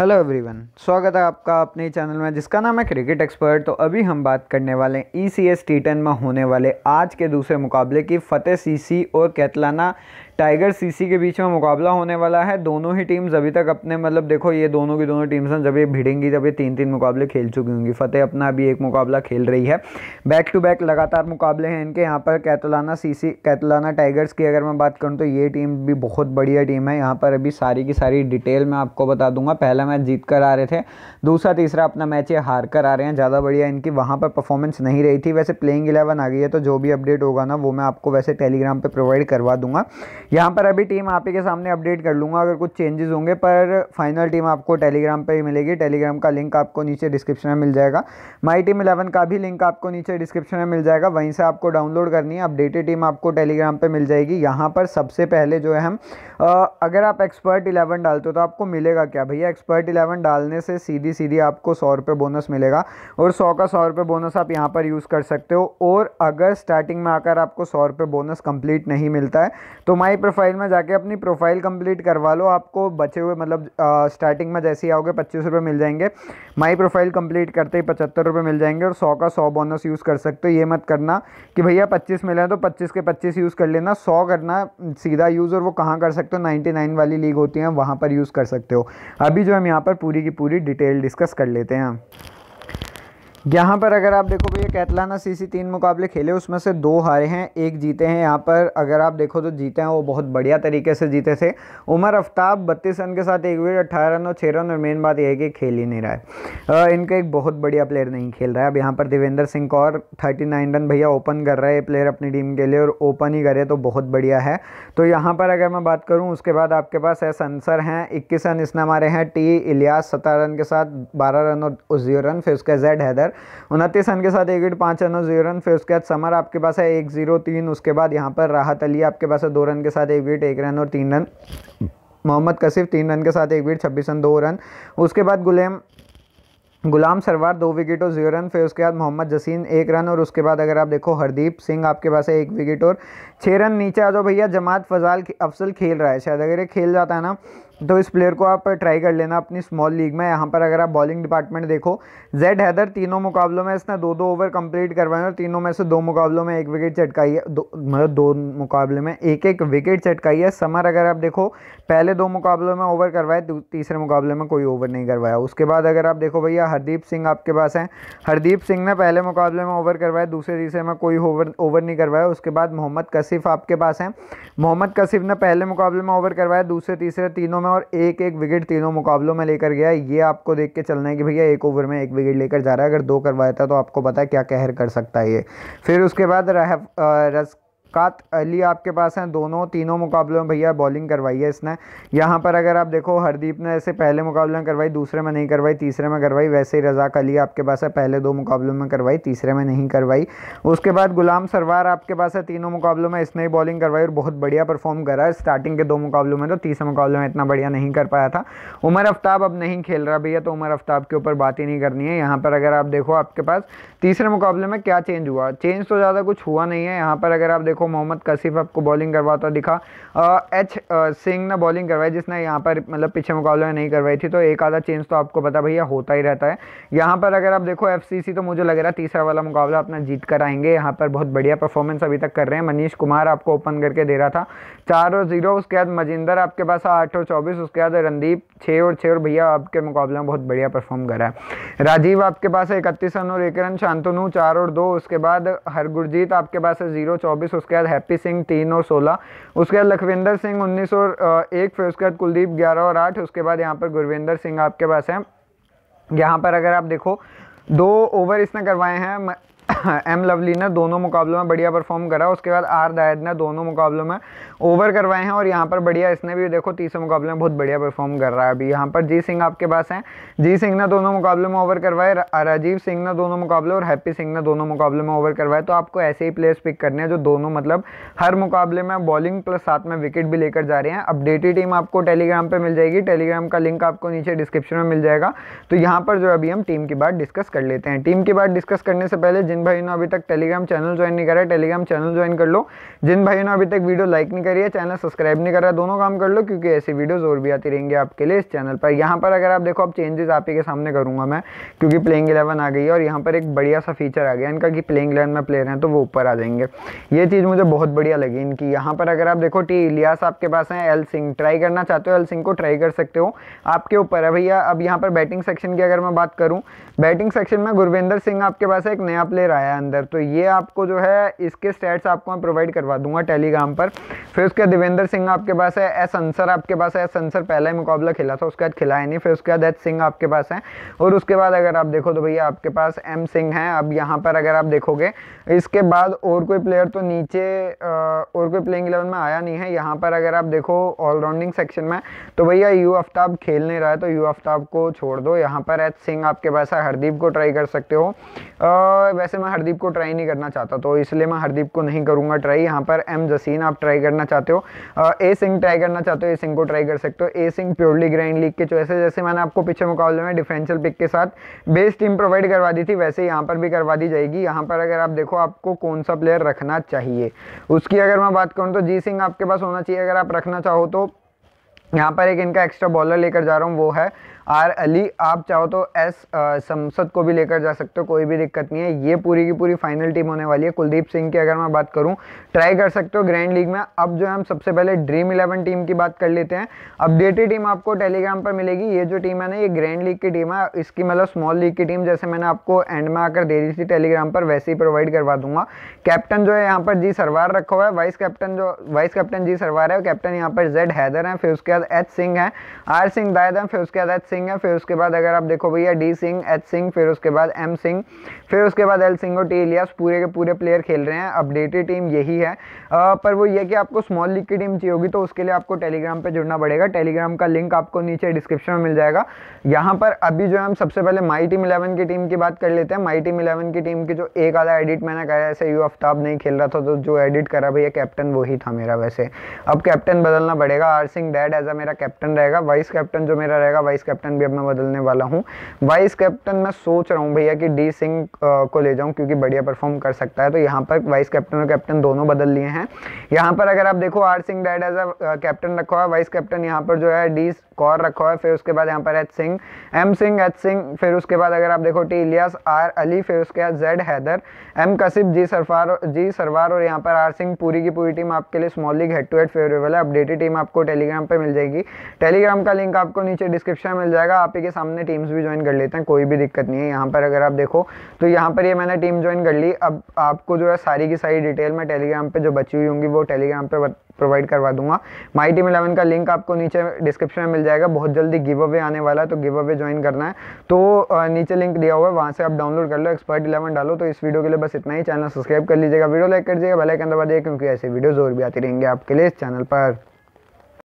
hello everyone स्वागत है आपका अपने चैनल में जिसका नाम है क्रिकेट एक्सपर्ट तो अभी हम बात करने वाले हैं ई सी एस में होने वाले आज के दूसरे मुकाबले की फतेह सीसी और कैतलाना टाइगर सीसी के बीच में मुकाबला होने वाला है दोनों ही टीम्स अभी तक अपने मतलब देखो ये दोनों की दोनों टीम्स हैं जब ये भिड़ेंगी जब ये तीन तीन मुकाबले खेल चुकी होंगी फतेह अपना अभी एक मुकाबला खेल रही है बैक टू बैक लगातार मुकाबले हैं इनके यहाँ पर कैतलाना सीसी कैतलाना टाइगर्स की अगर मैं बात करूँ तो ये टीम भी बहुत बढ़िया टीम है यहाँ पर अभी सारी की सारी डिटेल मैं आपको बता दूंगा पहला मैच जीत कर आ रहे थे दूसरा तीसरा अपना मैच ये हार कर आ रहे हैं ज़्यादा बढ़िया इनकी वहाँ पर परफॉर्मेंस नहीं रही थी वैसे प्लेइंग इलेवन आ गई है तो जो भी अपडेट होगा ना वो मैं आपको वैसे टेलीग्राम पर प्रोवाइड करवा दूंगा यहाँ पर अभी टीम आप ही के सामने अपडेट कर लूँगा अगर कुछ चेंजेस होंगे पर फाइनल टीम आपको टेलीग्राम पर ही मिलेगी टेलीग्राम का लिंक आपको नीचे डिस्क्रिप्शन में मिल जाएगा माई टीम इलेवन का भी लिंक आपको नीचे डिस्क्रिप्शन में मिल जाएगा वहीं से आपको डाउनलोड करनी है अपडेटेड टीम आपको टेलीग्राम पर मिल जाएगी यहाँ पर सबसे पहले जो है हम अगर आप एक्सपर्ट इलेवन डालते हो तो आपको मिलेगा क्या भैया एक्सपर्ट इलेवन डालने से सीधी सीधी आपको सौ रुपये बोनस मिलेगा और सौ का सौ रुपये बोनस आप यहाँ पर यूज़ कर सकते हो और अगर स्टार्टिंग में आकर आपको सौ रुपये बोनस कंप्लीट नहीं मिलता है तो माई प्रोफाइल में जाके अपनी प्रोफाइल कंप्लीट करवा लो आपको बचे हुए मतलब स्टार्टिंग में जैसे ही आओगे पच्चीस रुपये मिल जाएंगे माई प्रोफाइल कंप्लीट करते ही पचहत्तर रुपये मिल जाएंगे और सौ का सौ बोनस यूज़ कर सकते हो ये मत करना कि भैया पच्चीस मिले तो पच्चीस के पच्चीस यूज़ कर लेना सौ करना सीधा यूज़ और वो कहाँ कर सकते हो नाइन्टी नाइन वाली लीग होती हैं वहाँ पर यूज़ कर सकते हो अभी जो हम यहाँ पर पूरी की पूरी डिटेल डिस्कस कर लेते हैं यहाँ पर अगर आप देखो भैया कैतलाना सी तीन मुकाबले खेले उसमें से दो हारे हैं एक जीते हैं यहाँ पर अगर आप देखो तो जीते हैं वो बहुत बढ़िया तरीके से जीते थे उमर अफ्ताब बत्तीस रन के साथ एक विकेट अट्ठारह रन और छः रन और मेन बात यह है कि खेल ही नहीं रहा है आ, इनका एक बहुत बढ़िया प्लेयर नहीं खेल रहा है अब यहाँ पर देवेंद्र सिंह कौर थर्टी रन भैया ओपन कर रहे हैं प्लेयर अपनी टीम के लिए और ओपन ही करे तो बहुत बढ़िया है तो यहाँ पर अगर मैं बात करूँ उसके बाद आपके पास है सनसर हैं इक्कीस रन इसने हमारे हैं टी इलियास सत्रह रन के साथ बारह रन और जीरो रन फिर उसके जेड हैदर शेयर उनतीस रन के साथ एक विकेट पाँच रन और जीरो रन फिर उसके बाद समर आपके पास है एक जीरो तीन उसके बाद यहाँ पर राहत अली आपके पास है दो रन के साथ एक विकेट एक रन और तीन रन मोहम्मद कसिफ तीन रन के साथ एक विकेट छब्बीस रन दो रन उसके बाद गुलेम गुलाम सरवार दो विकेट और जीरो रन फिर उसके बाद मोहम्मद जसीन एक रन और उसके बाद अगर आप देखो हरदीप सिंह आपके पास है एक विकेट और छः रन नीचे आ जाओ भैया जमात फजाल अफसल खेल रहा है शायद अगर ये खेल जाता है ना तो इस प्लेयर को आप ट्राई कर लेना अपनी स्मॉल लीग में यहाँ पर अगर आप बॉलिंग डिपार्टमेंट देखो जेड हैदर तीनों मुकाबलों में इसने दो दो ओवर कंप्लीट करवाए और तीनों में से दो मुकाबलों में एक विकेट चटकाई है दो मतलब दो मुकाबले में एक एक विकेट चटकाई है समर अगर आप देखो पहले दो मुकाबलों में ओवर करवाए तीसरे मुकाबले में कोई ओवर नहीं करवाया उसके बाद अगर आप देखो भैया हरदीप सिंह आपके पास हैं हरदीप सिंह ने पहले मुकाबले में ओवर करवाए दूसरे तीसरे में कोई ओवर ओवर नहीं करवाया उसके बाद मोहम्मद कसीफ आपके पास हैं मोहम्मद कसीफ ने पहले मुकाबले में ओवर करवाया दूसरे तीसरे तीनों में और एक एक विकेट तीनों मुकाबलों में लेकर गया ये आपको देख के चलना है कि भैया एक ओवर में एक विकेट लेकर जा रहा है अगर दो करवाया था तो आपको पता है क्या कहर कर सकता है ये फिर उसके बाद रस कात अली आपके पास हैं दोनों तीनों मुकाबलों में भैया बॉलिंग करवाई है इसने यहाँ पर अगर आप देखो हरदीप ने ऐसे पहले मुकाबले में करवाई दूसरे में नहीं करवाई तीसरे में करवाई वैसे ही रजाक अली आपके पास है पहले दो मुकाबलों में करवाई तीसरे में नहीं करवाई उसके बाद गुलाम सरवार आपके पास है तीनों मुकाबलों में इसने ही बॉलिंग करवाई और बहुत बढ़िया परफॉर्म करा है स्टार्टिंग के दो मुकाबलों में तो तीसरे मुकाबले में इतना बढ़िया नहीं कर पाया था उमर आफ्ताब अब नहीं खेल रहा भैया तो उमर आफ्ताब के ऊपर बात ही नहीं करनी है यहाँ पर अगर आप देखो आपके पास तीसरे मुकाबले में क्या चेंज हुआ चेंज तो ज़्यादा कुछ हुआ नहीं है यहाँ पर अगर आप देखो देखो मोहम्मद कसीफ आपको बॉलिंग करवाता दिखा एच सिंह ने बॉलिंग करवाई जिसने यहाँ पर मतलब पीछे मुकाबले में नहीं करवाई थी तो एक आधा चेंज तो आपको पता भैया होता ही रहता है यहाँ पर अगर आप देखो एफ तो मुझे लग रहा है तीसरा वाला मुकाबला अपना जीत कर आएंगे यहाँ पर बहुत बढ़िया परफॉर्मेंस अभी तक कर रहे हैं मनीष कुमार आपको ओपन करके दे रहा था चार और जीरो उसके बाद मजिंदर आपके पास आठ और चौबीस उसके बाद रणदीप छः और छः और भैया आपके मुकाबले में बहुत बढ़िया परफॉर्म कर रहा है राजीव आपके पास है इकतीस रन और एक रन शांतनु चार और दो उसके बाद हरगुरजीत आपके पास है जीरो चौबीस उसके बाद हैप्पी सिंह तीन और सोलह उसके बाद लखविंदर सिंह उन्नीस और एक फिर उसके बाद कुलदीप ग्यारह और आठ उसके बाद यहाँ पर गुरविंदर सिंह आपके पास हैं यहाँ पर अगर आप देखो दो ओवर इसने करवाए हैं एम लवली ने दोनों मुकाबलों में बढ़िया परफॉर्म करा उसके बाद आर दायद ने दोनों मुकाबलों में ओवर करवाए हैं और यहाँ पर बढ़िया इसने भी देखो तीसरे मुकाबले में बहुत बढ़िया परफॉर्म कर रहा है अभी यहाँ पर जी सिंह आपके पास हैं जी सिंह ने दोनों मुकाबलों में ओवर करवाए राजीव सिंह ने दोनों मुकाबले और हैप्पी सिंह ने दोनों मुकाबले में ओवर करवाए तो आपको ऐसे ही प्लेयर्स पिक करने हैं जो दोनों मतलब हर मुकाबले में बॉलिंग प्लस साथ में विकेट भी लेकर जा रहे हैं अपडेटेड टीम आपको टेलीग्राम पर मिल जाएगी टेलीग्राम का लिंक आपको नीचे डिस्क्रिप्शन में मिल जाएगा तो यहाँ पर जो अभी हम टीम की बात डिस्कस कर लेते हैं टीम की बात डिस्कस करने से पहले जिन जिन भाइयों ने अभी तक टेलीग्राम चैनल ज्वाइन नहीं करा है टेलीग्राम चैनल ज्वाइन कर लो जिन भाइयों ने अभी तक वीडियो लाइक नहीं करी है चैनल सब्सक्राइब नहीं करा दोनों काम कर लो क्योंकि ऐसी वीडियोज़ और भी आती रहेंगे आपके लिए इस चैनल पर यहाँ पर अगर आप देखो आप चेंजेस आप ही के सामने करूँगा मैं क्योंकि प्लेइंग इलेवन आ गई है और यहाँ पर एक बढ़िया सा फीचर आ गया इनका कि प्लेइंग इलेवन में प्लेयर हैं तो वो ऊपर आ जाएंगे ये चीज़ मुझे बहुत बढ़िया लगी इनकी यहाँ पर अगर आप देखो टी इलियास आपके पास हैं एल सिंह ट्राई करना चाहते हो एल सिंह को ट्राई कर सकते हो आपके ऊपर है भैया अब यहाँ पर बैटिंग सेक्शन की अगर मैं बात करूँ बैटिंग सेक्शन में गुरविंदर सिंह आपके पास एक नया प्लेयर प्लेयर आया अंदर तो ये आपको जो है इसके स्टेट्स आपको मैं प्रोवाइड करवा दूंगा टेलीग्राम पर फिर उसके बाद देवेंद्र सिंह आपके पास है एस अंसर आपके पास है एस अंसर पहला ही मुकाबला खेला था उसके बाद खिलाया नहीं फिर उसके बाद एच सिंह आपके पास है और उसके बाद अगर आप देखो तो भैया आपके पास एम सिंह है अब यहाँ पर अगर आप देखोगे इसके बाद और कोई प्लेयर तो नीचे और कोई प्लेइंग इलेवन में आया नहीं है यहाँ पर अगर आप देखो ऑलराउंडिंग सेक्शन में तो भैया यू आफ्ताब खेल नहीं रहा है तो यू आफ्ताब को छोड़ दो यहाँ पर एच सिंह आपके पास है हरदीप को ट्राई कर सकते हो आ, वैसे वैसे मैं हरदीप को ट्राई नहीं करना चाहता तो इसलिए मैं हरदीप को नहीं करूँगा ट्राई यहाँ पर एम जसीन आप ट्राई करना चाहते हो ए सिंह ट्राई करना चाहते हो ए सिंह को ट्राई कर सकते हो A Singh purely grand league के चॉइस है जैसे मैंने आपको पिछले मुकाबले में डिफरेंशियल पिक के साथ बेस्ट टीम प्रोवाइड करवा दी थी वैसे यहाँ पर भी करवा दी जाएगी यहाँ पर अगर आप देखो आपको कौन सा प्लेयर रखना चाहिए उसकी अगर मैं बात करूँ तो जी सिंह आपके पास होना चाहिए अगर आप रखना चाहो तो यहाँ पर एक इनका एक्स्ट्रा बॉलर लेकर जा रहा हूँ वो है आर अली आप चाहो तो एस समसद को भी लेकर जा सकते हो कोई भी दिक्कत नहीं है ये पूरी की पूरी फाइनल टीम होने वाली है कुलदीप सिंह की अगर मैं बात करूँ ट्राई कर सकते हो ग्रैंड लीग में अब जो है हम सबसे पहले ड्रीम इलेवन टीम की बात कर लेते हैं अपडेटेड टीम आपको टेलीग्राम पर मिलेगी ये जो टीम है ना ये ग्रैंड लीग की टीम है इसकी मतलब स्मॉल लीग की टीम जैसे मैंने आपको एंड में आकर दे दी थी टेलीग्राम पर वैसे ही प्रोवाइड करवा दूंगा कैप्टन जो है यहाँ पर जी सरवार रखा हुआ है वाइस कैप्टन जो वाइस कैप्टन जी सरवार है कैप्टन यहाँ पर जेड हैदर है फिर उसके बाद एच सिंह है आर सिंह दायद है फिर उसके बाद एच सिंह सिंह है फिर उसके बाद अगर आप देखो भैया डी सिंह एच सिंह फिर उसके बाद एम सिंह फिर उसके बाद एल सिंह और टी इलियास पूरे के पूरे प्लेयर खेल रहे हैं अपडेटेड टीम यही है आ, पर वो ये कि आपको स्मॉल लीग की टीम चाहिए होगी तो उसके लिए आपको टेलीग्राम पर जुड़ना पड़ेगा टेलीग्राम का लिंक आपको नीचे डिस्क्रिप्शन में मिल जाएगा यहाँ पर अभी जो हम सबसे पहले माई टीम इलेवन की टीम की बात कर लेते हैं माई टीम इलेवन की टीम की जो एक आधा एडिट मैंने करा ऐसे यू आफ्ताब नहीं खेल रहा था तो जो एडिट करा भैया कैप्टन वही था मेरा वैसे अब कैप्टन बदलना पड़ेगा R Singh dad as a मेरा कैप्टन रहेगा वाइस कैप्टन जो मेरा रहेगा वाइस कैप्टन कैप्टन भी अब मैं बदलने वाला हूँ वाइस कैप्टन मैं सोच रहा हूँ भैया कि डी सिंह को ले जाऊँ क्योंकि बढ़िया परफॉर्म कर सकता है तो यहाँ पर वाइस कैप्टन और कैप्टन दोनों बदल लिए हैं यहाँ पर अगर आप देखो R Singh dad as a captain रखा हुआ है वाइस कैप्टन यहाँ पर जो है डी कौर रखा हुआ है फिर उसके बाद यहाँ पर H Singh M Singh H Singh फिर उसके बाद अगर आप देखो टी इलियास आर अली फिर उसके बाद Z Haider M Kasib G Sarfar G Sarwar और यहाँ पर आर सिंह पूरी की पूरी टीम आपके लिए small league head to head favourable है अपडेटेड टीम आपको टेलीग्राम पर मिल जाएगी टेलीग्राम का लिंक आपको नीचे डिस्क्रिप्शन में मिल जाएगा आप ही के सामने टीम्स भी ज्वाइन कर लेते हैं कोई भी दिक्कत नहीं है यहाँ पर अगर आप देखो तो यहाँ पर ये यह मैंने टीम ज्वाइन कर ली अब आपको जो है सारी की सारी डिटेल मैं टेलीग्राम पर जो बची हुई होंगी वो टेलीग्राम पर प्रोवाइड करवा दूंगा माई टीम इलेवन का लिंक आपको नीचे डिस्क्रिप्शन में मिल जाएगा बहुत जल्दी गिव अवे आने वाला है तो गिव अवे ज्वाइन करना है तो नीचे लिंक दिया हुआ है वहाँ से आप डाउनलोड कर लो एक्सपर्ट इलेवन डालो तो इस वीडियो के लिए बस इतना ही चैनल सब्सक्राइब कर लीजिएगा वीडियो लाइक कर दीजिएगा भले के अंदर क्योंकि ऐसे वीडियोज़ और भी आती रहेंगे आपके लिए इस चैनल पर